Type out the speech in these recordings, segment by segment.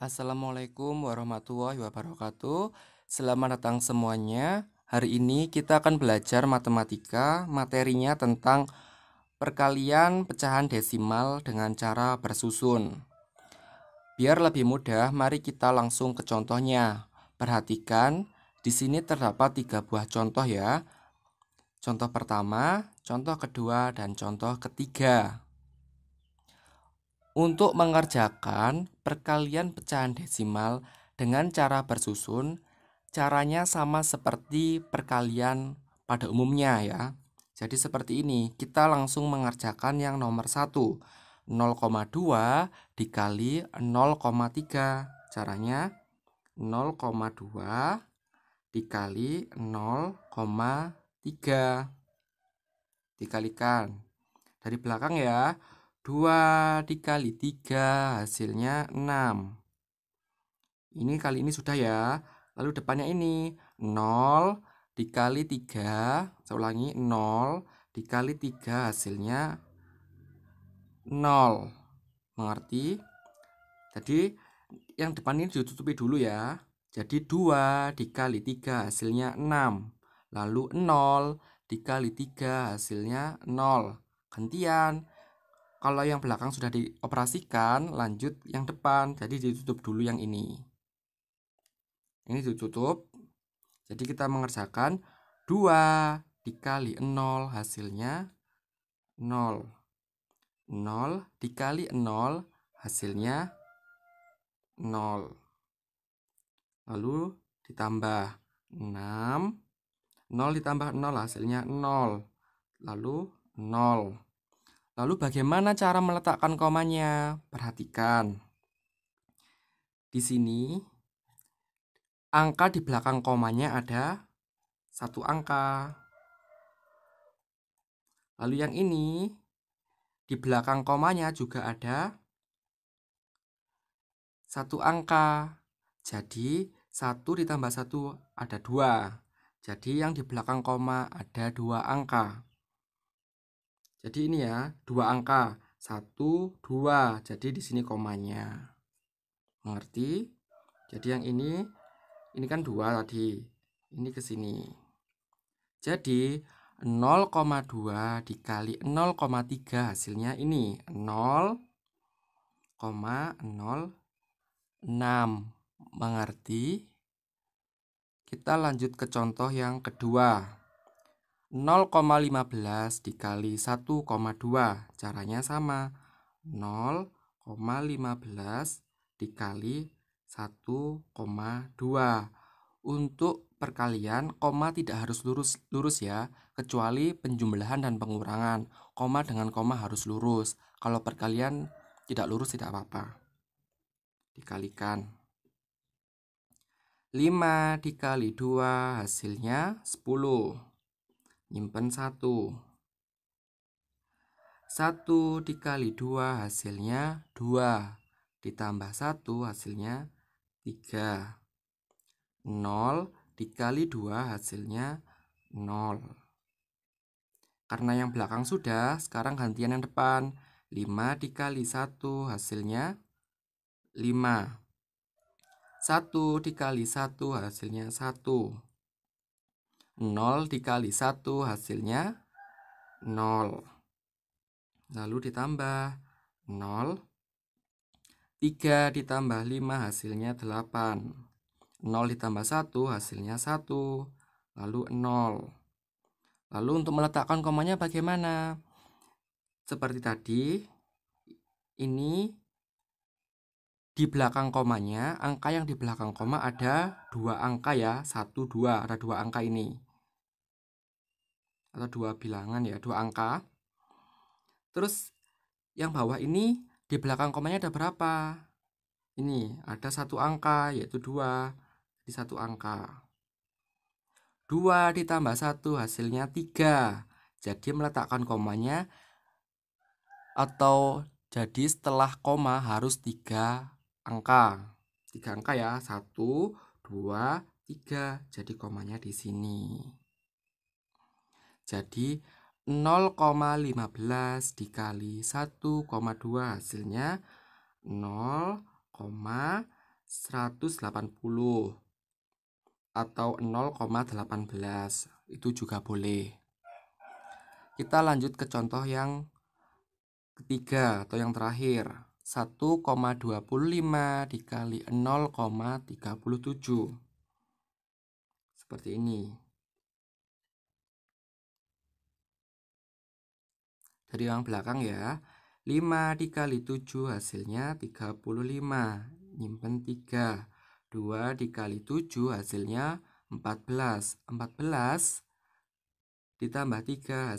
Assalamualaikum warahmatullahi wabarakatuh. Selamat datang semuanya. Hari ini kita akan belajar matematika, materinya tentang perkalian pecahan desimal dengan cara bersusun. Biar lebih mudah, mari kita langsung ke contohnya. Perhatikan, di sini terdapat tiga buah contoh ya. Contoh pertama, contoh kedua, dan contoh ketiga untuk mengerjakan perkalian pecahan desimal dengan cara bersusun, caranya sama seperti perkalian pada umumnya ya. Jadi seperti ini, kita langsung mengerjakan yang nomor 1. 0,2 dikali 0,3. Caranya 0,2 dikali 0,3. Dikalikan. Dari belakang ya. 2 dikali 3 hasilnya 6. Ini kali ini sudah ya. Lalu depannya ini 0 dikali 3, saya ulangi 0 dikali 3 hasilnya 0. Mengerti? Jadi yang depan ini ditutupi dulu ya. Jadi 2 dikali 3 hasilnya 6. Lalu 0 dikali 3 hasilnya 0. Gantian kalau yang belakang sudah dioperasikan lanjut yang depan jadi ditutup dulu yang ini ini ditutup jadi kita mengerjakan 2 dikali 0 hasilnya 0 0 dikali 0 hasilnya 0 lalu ditambah 6 0 ditambah 0 hasilnya 0 lalu 0 Lalu bagaimana cara meletakkan komanya? Perhatikan. Di sini angka di belakang komanya ada satu angka. Lalu yang ini di belakang komanya juga ada satu angka. Jadi satu ditambah satu ada dua. Jadi yang di belakang koma ada dua angka. Jadi ini ya, dua angka. Satu, dua. Jadi di sini komanya. Mengerti? Jadi yang ini, ini kan dua tadi. Ini ke sini. Jadi 0,2 dikali 0,3 hasilnya ini 0,06 mengerti kita lanjut ke contoh yang kedua 0,15 dikali 1,2 caranya sama 0,15 dikali 1,2 untuk perkalian koma tidak harus lurus lurus ya kecuali penjumlahan dan pengurangan koma dengan koma harus lurus kalau perkalian tidak lurus tidak apa-apa dikalikan 5 dikali 2 hasilnya 10 nyimpen satu satu dikali dua hasilnya dua Ditambah satu hasilnya tiga nol dikali dua hasilnya nol Karena yang belakang sudah, sekarang gantian yang depan. 5 dikali 1 hasilnya 5. 1 dikali 1 hasilnya 1. 0 dikali 1 hasilnya 0. Lalu ditambah 0. 3 ditambah 5 hasilnya 8. 0 ditambah 1 hasilnya 1. Lalu 0. Lalu untuk meletakkan komanya bagaimana? Seperti tadi, ini di belakang komanya, angka yang di belakang koma ada dua angka ya, satu dua ada dua angka ini atau dua bilangan ya dua angka terus yang bawah ini di belakang komanya ada berapa ini ada satu angka yaitu dua di satu angka dua ditambah satu hasilnya tiga jadi meletakkan komanya atau jadi setelah koma harus tiga angka tiga angka ya satu dua tiga jadi komanya di sini jadi 0,15 dikali 1,2 hasilnya 0,180 atau 0,18 itu juga boleh kita lanjut ke contoh yang ketiga atau yang terakhir 1,25 dikali 0,37 seperti ini Dari yang belakang ya. 5 dikali 7 hasilnya 35. Nyimpen 3. 2 dikali 7 hasilnya 14. 14 ditambah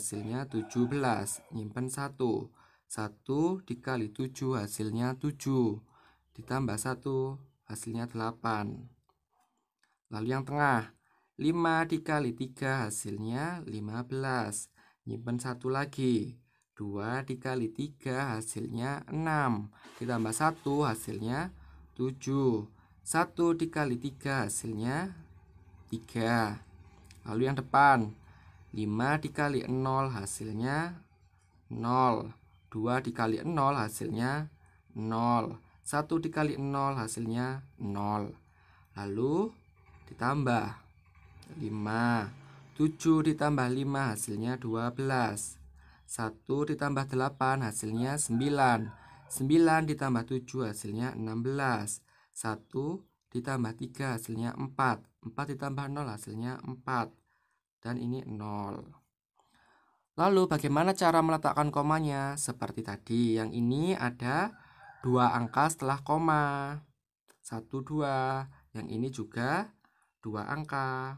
3 hasilnya 17. Nyimpen 1. 1 dikali 7 hasilnya 7. Ditambah 1 hasilnya 8. Lalu yang tengah. 5 dikali 3 hasilnya 15. Nyimpen 1 lagi. 2 dikali 3 hasilnya 6 Ditambah 1 hasilnya 7 1 dikali 3 hasilnya 3 Lalu yang depan 5 dikali 0 hasilnya 0 2 dikali 0 hasilnya 0 1 dikali 0 hasilnya 0 Lalu ditambah 5 7 ditambah 5 hasilnya 12 1 ditambah 8 hasilnya 9. 9 ditambah 7 hasilnya 16. 1 ditambah 3 hasilnya 4. 4 ditambah 0 hasilnya 4. Dan ini 0. Lalu bagaimana cara meletakkan komanya? Seperti tadi, yang ini ada dua angka setelah koma. 1, 2 Yang ini juga dua angka.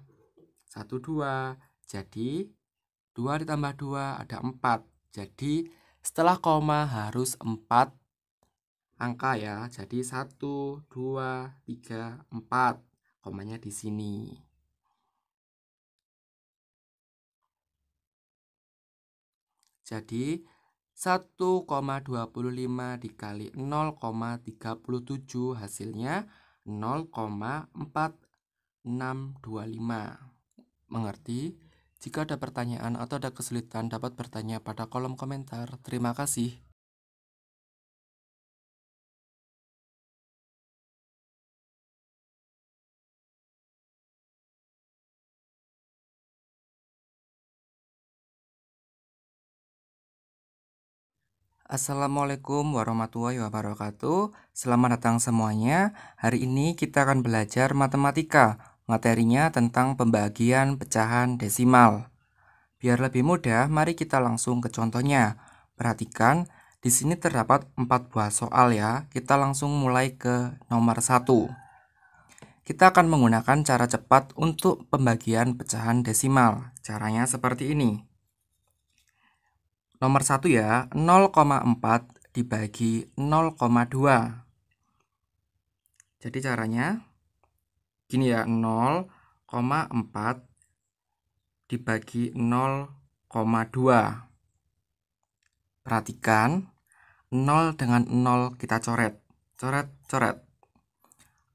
1, 2 Jadi 2 ditambah 2 ada 4. Jadi setelah koma harus 4 angka ya. Jadi 1, 2, 3, 4. Komanya di sini. Jadi 1,25 dikali 0,37 hasilnya 0,4625. Mengerti? Jika ada pertanyaan atau ada kesulitan dapat bertanya pada kolom komentar. Terima kasih. Assalamualaikum warahmatullahi wabarakatuh. Selamat datang semuanya. Hari ini kita akan belajar matematika Materinya tentang pembagian pecahan desimal. Biar lebih mudah, mari kita langsung ke contohnya. Perhatikan, di sini terdapat 4 buah soal ya. Kita langsung mulai ke nomor 1. Kita akan menggunakan cara cepat untuk pembagian pecahan desimal. Caranya seperti ini. Nomor 1 ya, 0,4 dibagi 0,2. Jadi caranya gini ya 0,4 dibagi 0,2 Perhatikan, 0 dengan 0 kita coret. Coret, coret.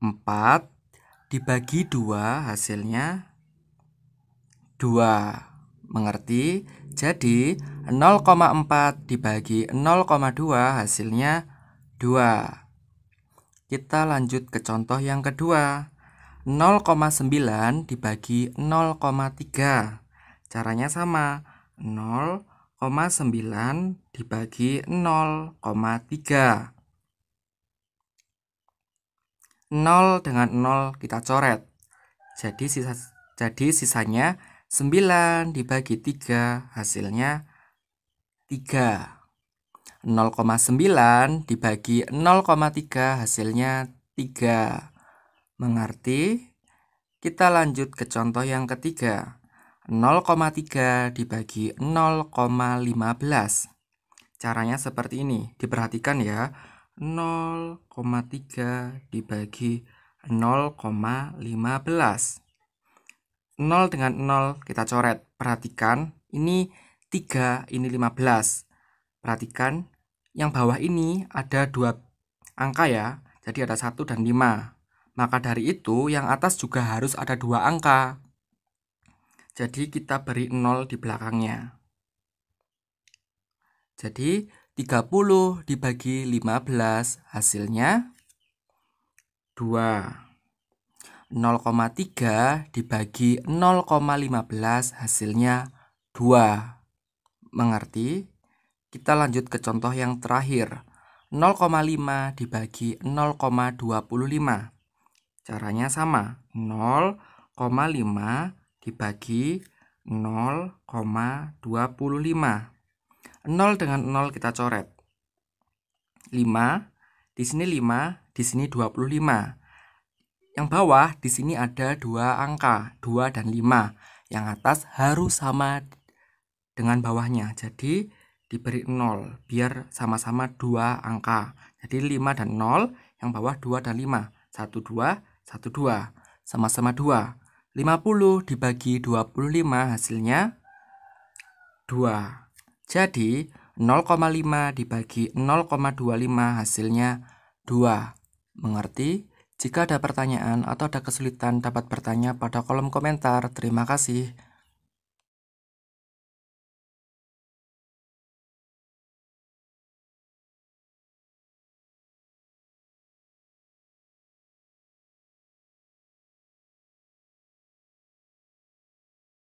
4 dibagi 2 hasilnya 2. Mengerti? Jadi 0,4 dibagi 0,2 hasilnya 2. Kita lanjut ke contoh yang kedua. 0,9 dibagi 0,3. Caranya sama. 0,9 dibagi 0,3. 0 dengan 0 kita coret. Jadi sisa jadi sisanya 9 dibagi 3 hasilnya 3. 0,9 dibagi 0,3 hasilnya 3. Mengerti? Kita lanjut ke contoh yang ketiga. 0,3 dibagi 0,15. Caranya seperti ini. Diperhatikan ya. 0,3 dibagi 0,15. 0 dengan 0 kita coret. Perhatikan, ini 3, ini 15. Perhatikan, yang bawah ini ada dua angka ya. Jadi ada 1 dan 5. Maka dari itu yang atas juga harus ada dua angka. Jadi kita beri 0 di belakangnya. Jadi 30 dibagi 15 hasilnya 2. 0,3 dibagi 0,15 hasilnya 2. Mengerti? Kita lanjut ke contoh yang terakhir. 0,5 dibagi 0,25 Caranya sama, 0,5 dibagi 0,25. 0 dengan 0 kita coret. 5, di sini 5, di sini 25. Yang bawah di sini ada dua angka, 2 dan 5. Yang atas harus sama dengan bawahnya. Jadi diberi 0 biar sama-sama dua angka. Jadi 5 dan 0, yang bawah 2 dan 5. 12. 1, 2. Sama-sama 2. 50 dibagi 25 hasilnya 2. Jadi 0,5 dibagi 0,25 hasilnya 2. Mengerti? Jika ada pertanyaan atau ada kesulitan dapat bertanya pada kolom komentar. Terima kasih.